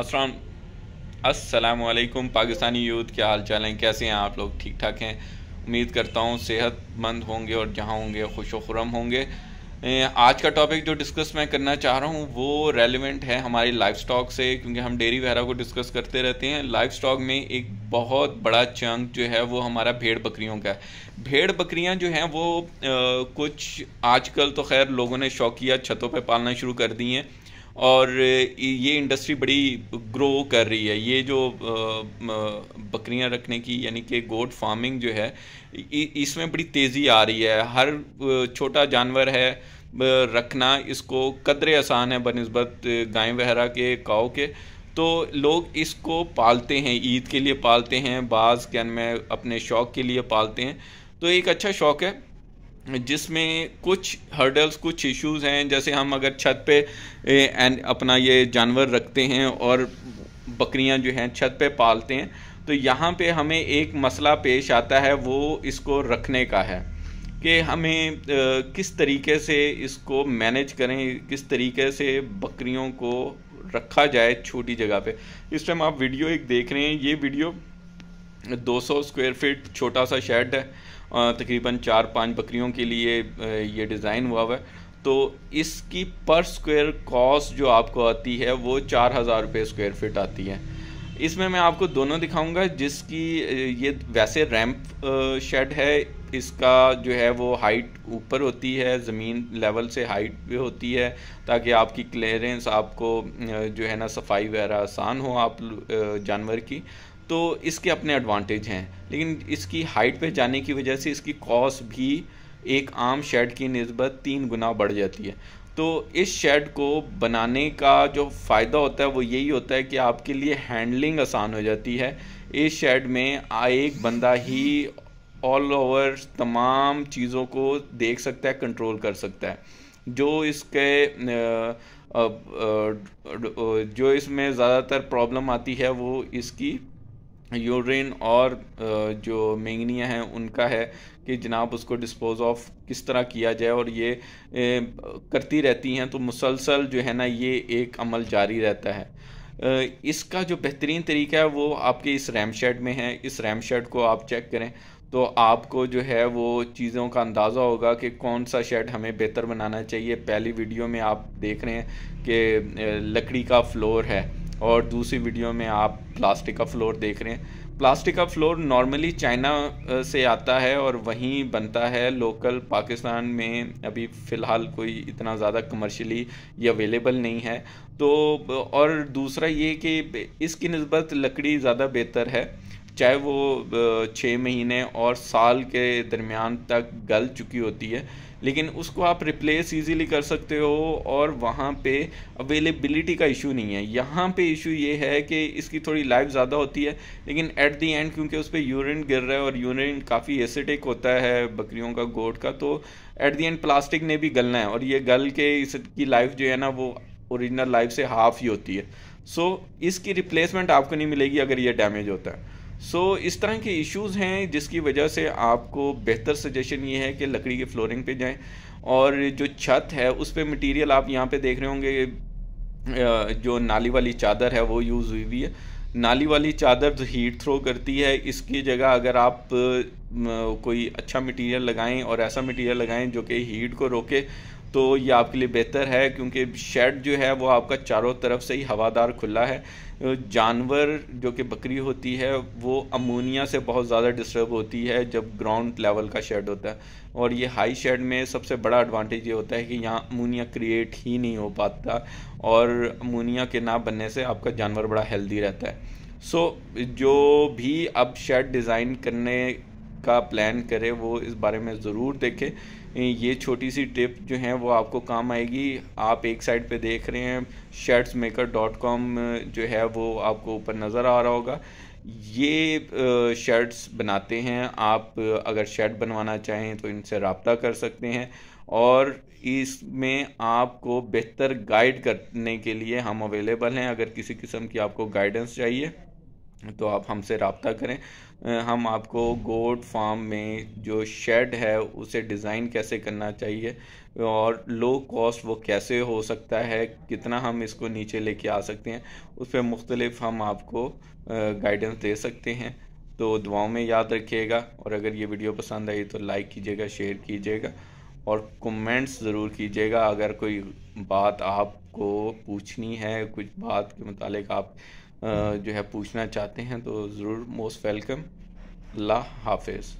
अस्सलाम असलकुम वालेकुम पाकिस्तानी यूथ क्या हाल चाल हैं कैसे हैं आप लोग ठीक ठाक हैं उम्मीद करता हूँ सेहतमंद होंगे और जहाँ होंगे खुश खुरम होंगे आज का टॉपिक जो डिस्कस मैं करना चाह रहा हूँ वो रेलिवेंट है हमारी लाइफ स्टॉक से क्योंकि हम डेयरी वगैरह को डिस्कस करते रहते हैं लाइफ स्टॉक में एक बहुत बड़ा चंक जो है वो हमारा भेड़ बकरियों का है भेड़ बकरियाँ जो हैं वो आ, कुछ आजकल तो खैर लोगों ने शौकिया छतों पर पालना शुरू कर दी हैं और ये इंडस्ट्री बड़ी ग्रो कर रही है ये जो बकरियां रखने की यानी कि गोट फार्मिंग जो है इसमें बड़ी तेज़ी आ रही है हर छोटा जानवर है रखना इसको कदरे आसान है बनस्बत गाय वगैरह के काओ के तो लोग इसको पालते हैं ईद के लिए पालते हैं बाज़ कैन में अपने शौक़ के लिए पालते हैं तो एक अच्छा शौक़ है जिसमें कुछ हर्डल्स कुछ इश्यूज हैं जैसे हम अगर छत पे एंड अपना ये जानवर रखते हैं और बकरियां जो हैं छत पे पालते हैं तो यहाँ पे हमें एक मसला पेश आता है वो इसको रखने का है कि हमें किस तरीके से इसको मैनेज करें किस तरीके से बकरियों को रखा जाए छोटी जगह पे इस टाइम आप वीडियो एक देख रहे हैं ये वीडियो 200 स्क्वायर फीट छोटा सा शेड है तकरीबन चार पांच बकरियों के लिए ये डिज़ाइन हुआ हुआ है तो इसकी पर स्क्वायर कॉस्ट जो आपको आती है वो चार हज़ार रुपये स्क्वायर फिट आती है इसमें मैं आपको दोनों दिखाऊंगा जिसकी ये वैसे रैंप शेड है इसका जो है वो हाइट ऊपर होती है ज़मीन लेवल से हाइट भी होती है ताकि आपकी क्लियरेंस आपको जो है ना सफाई वगैरह आसान हो आप जानवर की तो इसके अपने एडवांटेज हैं लेकिन इसकी हाइट पे जाने की वजह से इसकी कॉस्ट भी एक आम शेड की नस्बत तीन गुना बढ़ जाती है तो इस शेड को बनाने का जो फ़ायदा होता है वो यही होता है कि आपके लिए हैंडलिंग आसान हो जाती है इस शेड में एक बंदा ही ऑल ओवर तमाम चीज़ों को देख सकता है कंट्रोल कर सकता है जो इसके जो इसमें ज़्यादातर प्रॉब्लम आती है वो इसकी यूरिन और जो मैंगनिया है उनका है कि जनाब उसको डिस्पोज ऑफ किस तरह किया जाए और ये करती रहती हैं तो मुसलसल जो है ना ये एक अमल जारी रहता है इसका जो बेहतरीन तरीका है वो आपके इस रैम शेड में है इस रैम शेड को आप चेक करें तो आपको जो है वो चीज़ों का अंदाज़ा होगा कि कौन सा शेड हमें बेहतर बनाना चाहिए पहली वीडियो में आप देख रहे हैं कि लकड़ी का फ्लोर है और दूसरी वीडियो में आप प्लास्टिक का फ्लोर देख रहे हैं प्लास्टिक का फ्लोर नॉर्मली चाइना से आता है और वहीं बनता है लोकल पाकिस्तान में अभी फ़िलहाल कोई इतना ज़्यादा कमर्शियली ये अवेलेबल नहीं है तो और दूसरा ये कि इसकी नस्बत लकड़ी ज़्यादा बेहतर है चाहे वो छः महीने और साल के दरमियान तक गल चुकी होती है लेकिन उसको आप रिप्लेस इजीली कर सकते हो और वहाँ पे अवेलेबिलिटी का इशू नहीं है यहाँ पे इशू ये है कि इसकी थोड़ी लाइफ ज़्यादा होती है लेकिन एट दी एंड क्योंकि उस पर यूरिन गिर रहा है और यूरिन काफ़ी एसिडिक होता है बकरियों का गोट का तो एट दी एंड प्लास्टिक ने भी गलना है और ये गल के इसकी लाइफ जो है ना वो ओरिजिनल लाइफ से हाफ ही होती है सो so, इसकी रिप्लेसमेंट आपको नहीं मिलेगी अगर ये डैमेज होता है सो so, इस तरह के इश्यूज हैं जिसकी वजह से आपको बेहतर सजेशन ये है कि लकड़ी के फ्लोरिंग पे जाएं और जो छत है उस पर मटीरियल आप यहाँ पे देख रहे होंगे जो नाली वाली चादर है वो यूज़ हुई हुई है नाली वाली चादर जो हीट थ्रो करती है इसकी जगह अगर आप कोई अच्छा मटीरियल लगाएं और ऐसा मटीरियल लगाएं जो कि हीट को रोके तो ये आपके लिए बेहतर है क्योंकि शेड जो है वो आपका चारों तरफ से ही हवादार खुला है जानवर जो कि बकरी होती है वो अमोनिया से बहुत ज़्यादा डिस्टर्ब होती है जब ग्राउंड लेवल का शेड होता है और ये हाई शेड में सबसे बड़ा एडवांटेज ये होता है कि यहाँ अमोनिया क्रिएट ही नहीं हो पाता और अमोनिया के ना बनने से आपका जानवर बड़ा हेल्दी रहता है सो so, जो भी अब शेड डिज़ाइन करने का प्लान करे वो इस बारे में ज़रूर देखें ये छोटी सी टिप जो है वो आपको काम आएगी आप एक साइड पे देख रहे हैं शर्ट्स मेकर डॉट कॉम जो है वो आपको ऊपर नज़र आ रहा होगा ये शर्ट्स बनाते हैं आप अगर शर्ट बनवाना चाहें तो इनसे रबता कर सकते हैं और इसमें आपको बेहतर गाइड करने के लिए हम अवेलेबल हैं अगर किसी किस्म की आपको गाइडेंस चाहिए तो आप हमसे रबता करें हम आपको गोट फार्म में जो शेड है उसे डिज़ाइन कैसे करना चाहिए और लो कॉस्ट वो कैसे हो सकता है कितना हम इसको नीचे लेके आ सकते हैं उस पर मुख्तलिफ हम आपको गाइडेंस दे सकते हैं तो दुआओं में याद रखिएगा और अगर ये वीडियो पसंद आई तो लाइक कीजिएगा शेयर कीजिएगा और कमेंट्स ज़रूर कीजिएगा अगर कोई बात आपको पूछनी है कुछ बात के मुतालिक आप जो है पूछना चाहते हैं तो ज़रूर मोस्ट वेलकम अल्लाह हाफिज़